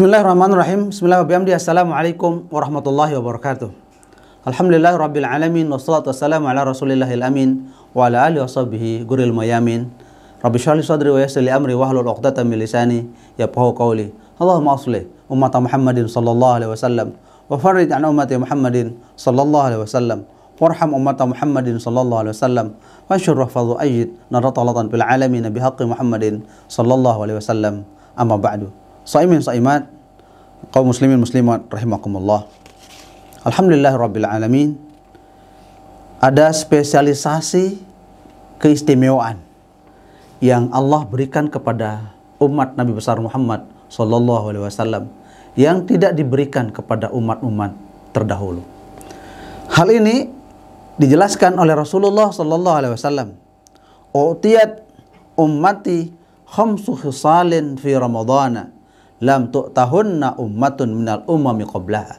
بسم الله الرحمن الرحيم بسم الله وبحمد السلام عليكم ورحمة الله وبركاته الحمد لله رب العالمين والصلاة والسلام على رسول الله الأمين وعلى آله وصحبه قر الميامين رب شرح صدري ويسر لي أمري واحلل عقدة من لساني يفقهوا قولي اللهم أصلح أمة محمد صلى الله عليه وسلم وفرج عن أمة محمد صلى الله عليه وسلم وارحم أمة محمد صلى الله عليه وسلم وانشر رفض أجد نرى طلة بالعالمين بحق محمد صلى الله عليه وسلم أما بعد صائمين صائمات kaum muslimin muslimat rahimakumullah. Alhamdulillah rabbil alamin. Ada spesialisasi keistimewaan yang Allah berikan kepada umat Nabi besar Muhammad sallallahu alaihi wasallam yang tidak diberikan kepada umat-umat terdahulu. Hal ini dijelaskan oleh Rasulullah sallallahu alaihi wasallam. Utiyat ummati khamsu khisalin fi ramadhana lam tahun tu'tahunna ummatun minal umami qablaha.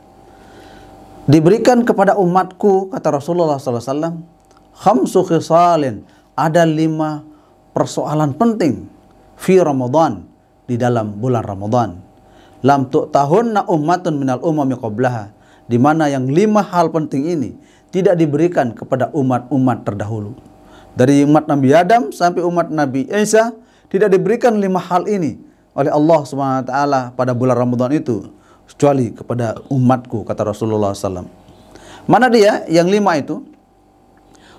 Diberikan kepada umatku, kata Rasulullah Sallallahu SAW, khamsu khisalin, ada lima persoalan penting fi Ramadan, di dalam bulan Ramadhan. Lam tahun tu'tahunna ummatun minal umami qablaha, di mana yang lima hal penting ini tidak diberikan kepada umat-umat terdahulu. Dari umat Nabi Adam sampai umat Nabi Isa tidak diberikan lima hal ini oleh Allah swt pada bulan Ramadan itu kecuali kepada umatku kata Rasulullah SAW. Mana dia yang lima itu?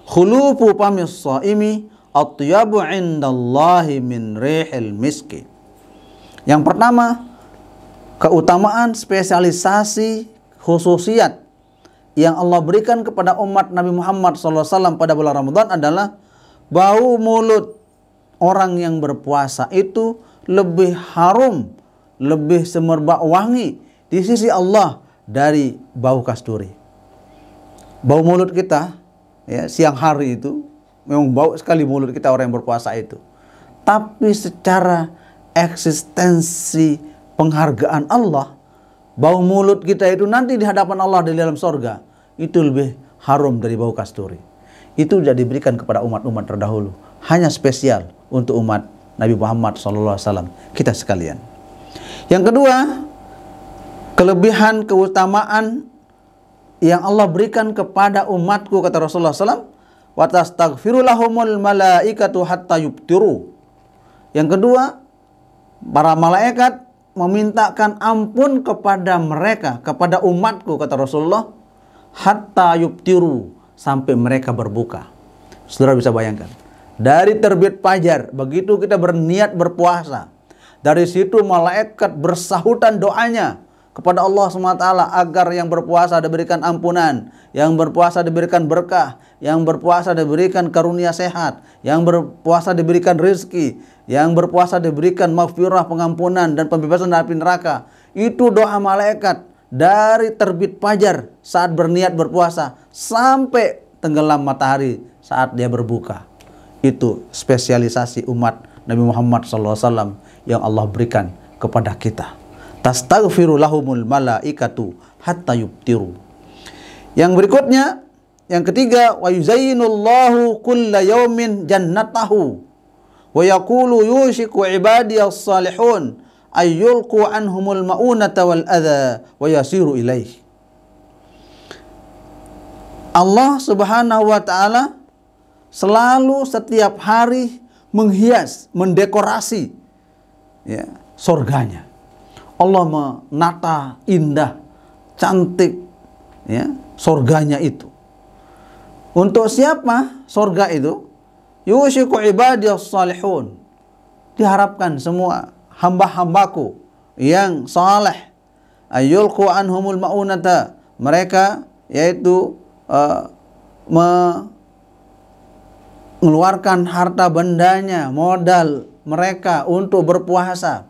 Khulufu pamis saimi atyabu indallahi min rihil miski. Yang pertama, keutamaan spesialisasi khususiat yang Allah berikan kepada umat Nabi Muhammad SAW pada bulan Ramadan adalah bau mulut orang yang berpuasa itu lebih harum, lebih semerbak wangi di sisi Allah dari bau kasturi. Bau mulut kita ya siang hari itu memang bau sekali mulut kita orang yang berpuasa itu. Tapi secara eksistensi penghargaan Allah, bau mulut kita itu nanti di hadapan Allah di dalam sorga itu lebih harum dari bau kasturi. Itu sudah diberikan kepada umat-umat terdahulu. Hanya spesial untuk umat Nabi Muhammad SAW kita sekalian. Yang kedua, kelebihan keutamaan yang Allah berikan kepada umatku kata Rasulullah SAW watastaghfirulahumul malaikatu hatta yubtiru. Yang kedua, para malaikat memintakan ampun kepada mereka, kepada umatku kata Rasulullah hatta yubtiru sampai mereka berbuka. Saudara bisa bayangkan. Dari terbit fajar, begitu kita berniat berpuasa, dari situ malaikat bersahutan doanya kepada Allah SWT agar yang berpuasa diberikan ampunan, yang berpuasa diberikan berkah, yang berpuasa diberikan karunia sehat, yang berpuasa diberikan rizki, yang berpuasa diberikan maghfirah, pengampunan, dan pembebasan dari neraka. Itu doa malaikat dari terbit fajar saat berniat berpuasa sampai tenggelam matahari saat dia berbuka itu spesialisasi umat Nabi Muhammad SAW yang Allah berikan kepada kita. Tastaghfiru lahumul malaikatu hatta yubtiru. Yang berikutnya, yang ketiga, wa yuzayyinullahu kulla yawmin jannatahu wa yaqulu yushiku ibadiyas salihun ayyulqu anhumul maunata wal adha wa yasiru ilaih. Allah Subhanahu wa taala selalu setiap hari menghias, mendekorasi ya, sorganya. Allah menata indah, cantik ya, sorganya itu. Untuk siapa sorga itu? Yusyiku ibadiyah salihun. Diharapkan semua hamba-hambaku yang saleh. ayulku anhumul maunata. Mereka yaitu uh, mengeluarkan harta bendanya, modal mereka untuk berpuasa.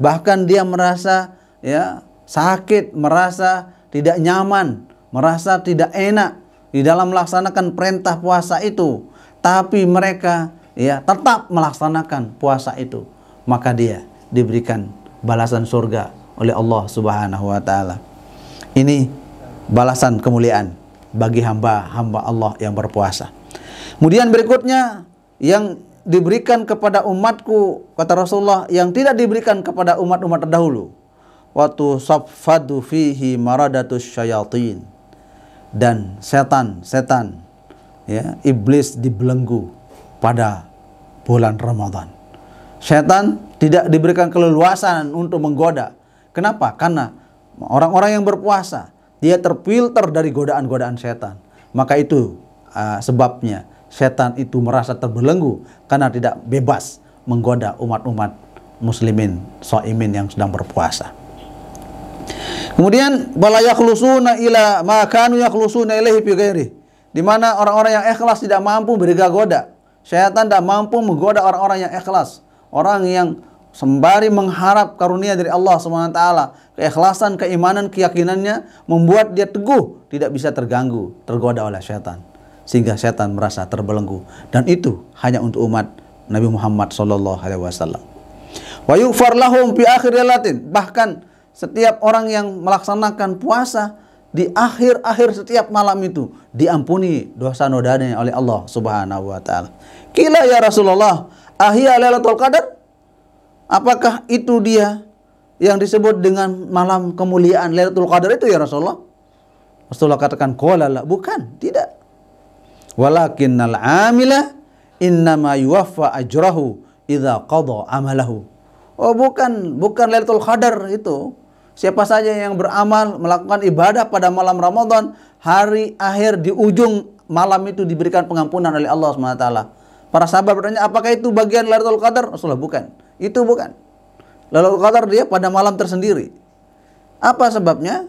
Bahkan dia merasa ya sakit, merasa tidak nyaman, merasa tidak enak di dalam melaksanakan perintah puasa itu. Tapi mereka ya tetap melaksanakan puasa itu. Maka dia diberikan balasan surga oleh Allah Subhanahu wa taala. Ini balasan kemuliaan bagi hamba-hamba Allah yang berpuasa. Kemudian berikutnya yang diberikan kepada umatku kata Rasulullah yang tidak diberikan kepada umat-umat terdahulu waktu safadu fihi maradatus syayatin dan setan setan ya iblis dibelenggu pada bulan Ramadan setan tidak diberikan keleluasan untuk menggoda kenapa karena orang-orang yang berpuasa dia terfilter dari godaan-godaan setan maka itu Ah, sebabnya setan itu merasa terbelenggu karena tidak bebas menggoda umat-umat muslimin, soimin yang sedang berpuasa. Kemudian balaya ila ma kanu yakhlusuna ilaihi fi ghairi. Di mana orang-orang yang ikhlas tidak mampu goda, setan tidak mampu menggoda orang-orang yang ikhlas, orang yang sembari mengharap karunia dari Allah SWT keikhlasan, keimanan, keyakinannya membuat dia teguh, tidak bisa terganggu, tergoda oleh setan sehingga setan merasa terbelenggu dan itu hanya untuk umat Nabi Muhammad Shallallahu Alaihi Wasallam. Wa lahum fi akhir latin. Bahkan setiap orang yang melaksanakan puasa di akhir-akhir setiap malam itu diampuni dosa nodanya oleh Allah Subhanahu wa taala. Kila ya Rasulullah, ahya lailatul qadar? Apakah itu dia yang disebut dengan malam kemuliaan Lailatul Qadar itu ya Rasulullah? Rasulullah katakan, kolala bukan, tidak. Walakinnal amila innama yuwaffa ajrahu idza qada amalahu. Oh bukan, bukan Lailatul Qadar itu. Siapa saja yang beramal melakukan ibadah pada malam Ramadan, hari akhir di ujung malam itu diberikan pengampunan oleh Allah subhanahu taala Para sahabat bertanya, apakah itu bagian Lailatul Qadar? Rasulullah, bukan. Itu bukan. Lailatul Qadar dia pada malam tersendiri. Apa sebabnya?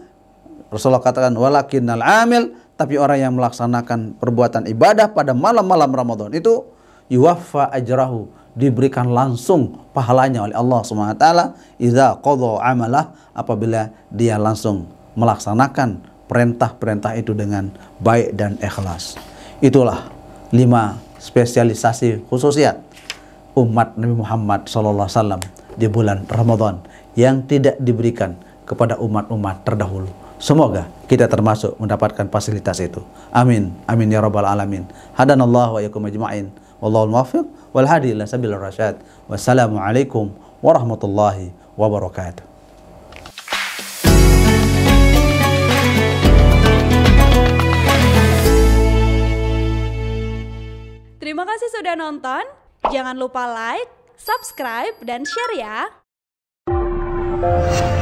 Rasulullah katakan, walakinnal amil tapi orang yang melaksanakan perbuatan ibadah pada malam-malam Ramadan itu yuwaffa ajrahu diberikan langsung pahalanya oleh Allah Subhanahu wa taala idza qadha amalah apabila dia langsung melaksanakan perintah-perintah itu dengan baik dan ikhlas. Itulah lima spesialisasi khususiat umat Nabi Muhammad sallallahu alaihi wasallam di bulan Ramadan yang tidak diberikan kepada umat-umat terdahulu. Semoga kita termasuk mendapatkan fasilitas itu. Amin. Amin ya rabbal alamin. Hadanallahu wa yakum ajma'in. Wallahul muwaffiq wal hadi ila sabilir rasyad. Wassalamualaikum warahmatullahi wabarakatuh. Terima kasih sudah nonton. Jangan lupa like, subscribe, dan share ya.